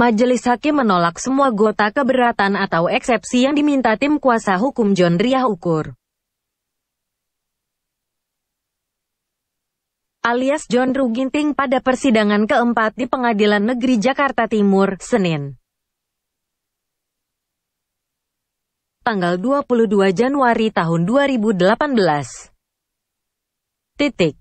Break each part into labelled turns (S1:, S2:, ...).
S1: Majelis Hakim menolak semua gota keberatan atau eksepsi yang diminta tim kuasa hukum John Riah Ukur. alias John Ruginting pada persidangan keempat di Pengadilan Negeri Jakarta Timur, Senin. Tanggal 22 Januari tahun 2018. Titik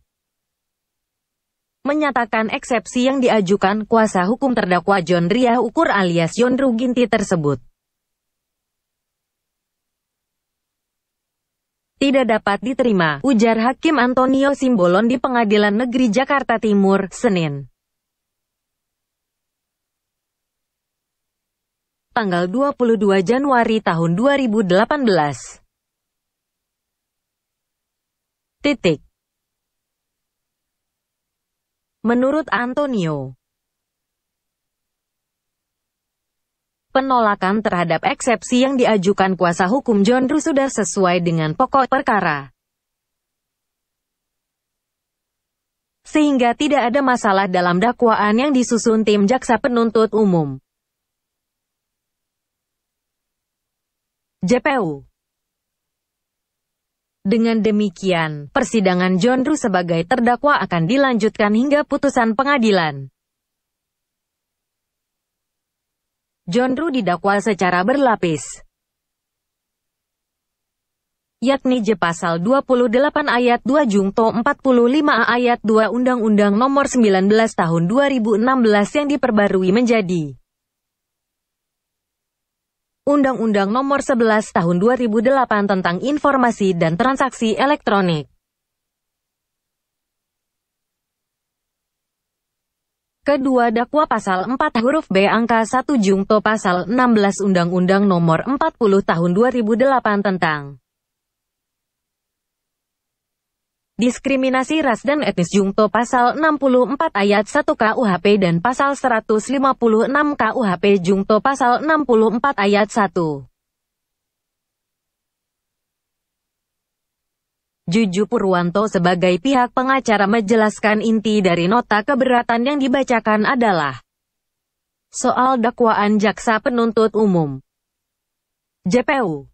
S1: menyatakan eksepsi yang diajukan kuasa hukum terdakwa John Riah Ukur alias John Ruginti tersebut. Tidak dapat diterima, ujar Hakim Antonio Simbolon di Pengadilan Negeri Jakarta Timur, Senin. Tanggal 22 Januari tahun 2018. Titik. Menurut Antonio, penolakan terhadap eksepsi yang diajukan kuasa hukum John Ruh sudah sesuai dengan pokok perkara. Sehingga tidak ada masalah dalam dakwaan yang disusun tim jaksa penuntut umum. JPU dengan demikian, persidangan John Ruh sebagai terdakwa akan dilanjutkan hingga putusan pengadilan. John Ruh didakwa secara berlapis yakni J pasal 28 ayat 2 jungto 45 ayat 2 Undang-Undang Nomor 19 Tahun 2016 yang diperbarui menjadi Undang-Undang Nomor 11 Tahun 2008 tentang Informasi dan Transaksi Elektronik. Kedua dakwa pasal 4 huruf B angka 1 jungto pasal 16 Undang-Undang Nomor 40 Tahun 2008 tentang diskriminasi ras dan etnis jungto pasal 64 ayat 1 KUHP dan pasal 156 KUHP jungto pasal 64 ayat 1. Juju Purwanto sebagai pihak pengacara menjelaskan inti dari nota keberatan yang dibacakan adalah soal dakwaan jaksa penuntut umum JPU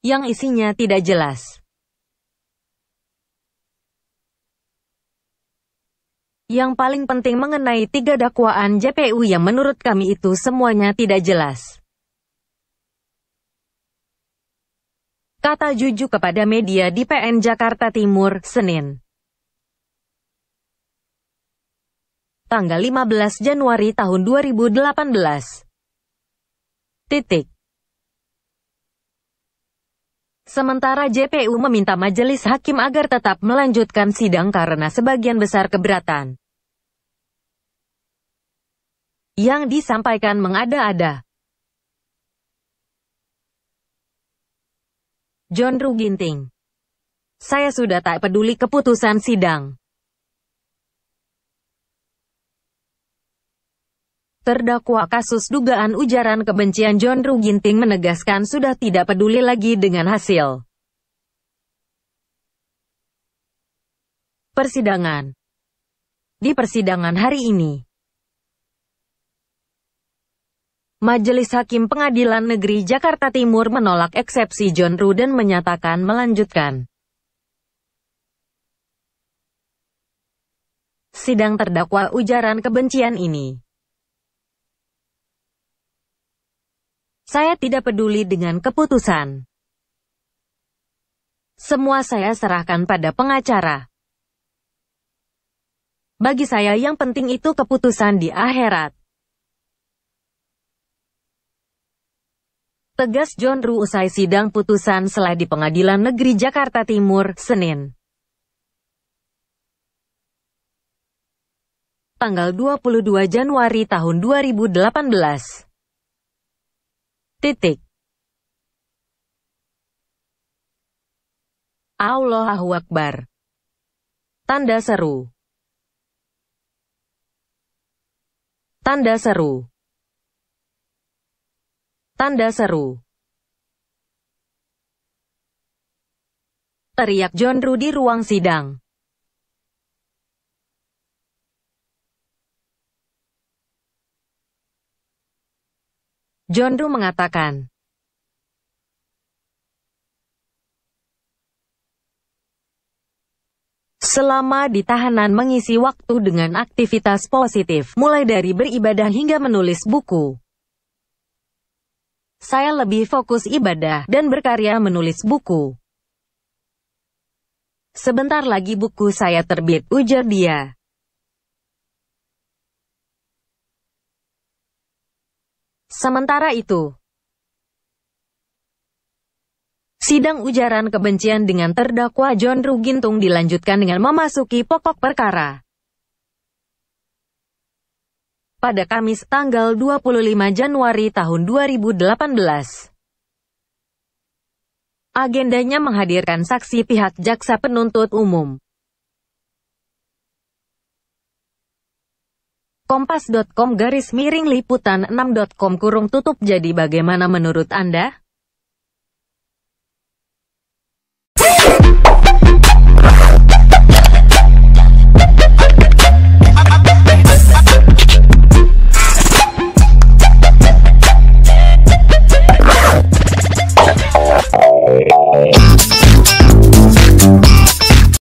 S1: yang isinya tidak jelas. Yang paling penting mengenai tiga dakwaan JPU yang menurut kami itu semuanya tidak jelas. Kata Juju kepada media di PN Jakarta Timur, Senin. Tanggal 15 Januari tahun 2018. Titik. Sementara JPU meminta majelis hakim agar tetap melanjutkan sidang karena sebagian besar keberatan yang disampaikan mengada-ada. John Ruginting Saya sudah tak peduli keputusan sidang. Terdakwa kasus dugaan ujaran kebencian John Ruginting menegaskan sudah tidak peduli lagi dengan hasil persidangan. Di persidangan hari ini, Majelis Hakim Pengadilan Negeri Jakarta Timur menolak eksepsi John Ruh dan menyatakan melanjutkan. Sidang terdakwa ujaran kebencian ini Saya tidak peduli dengan keputusan. Semua saya serahkan pada pengacara. Bagi saya yang penting itu keputusan di akhirat. Tegas John Ru usai sidang putusan selah di Pengadilan Negeri Jakarta Timur, Senin. Tanggal 22 Januari tahun 2018. Titik. Allahu Akbar. Tanda seru. Tanda seru. Tanda seru. Teriak John Rudy ruang sidang. John mengatakan. Selama di tahanan mengisi waktu dengan aktivitas positif, mulai dari beribadah hingga menulis buku. Saya lebih fokus ibadah dan berkarya menulis buku. Sebentar lagi buku saya terbit, ujar dia. Sementara itu, sidang ujaran kebencian dengan terdakwa John Rugintung dilanjutkan dengan memasuki pokok perkara. Pada Kamis tanggal 25 Januari tahun 2018, agendanya menghadirkan saksi pihak jaksa penuntut umum, kompas.com garis miring liputan 6.com kurung tutup jadi bagaimana menurut Anda?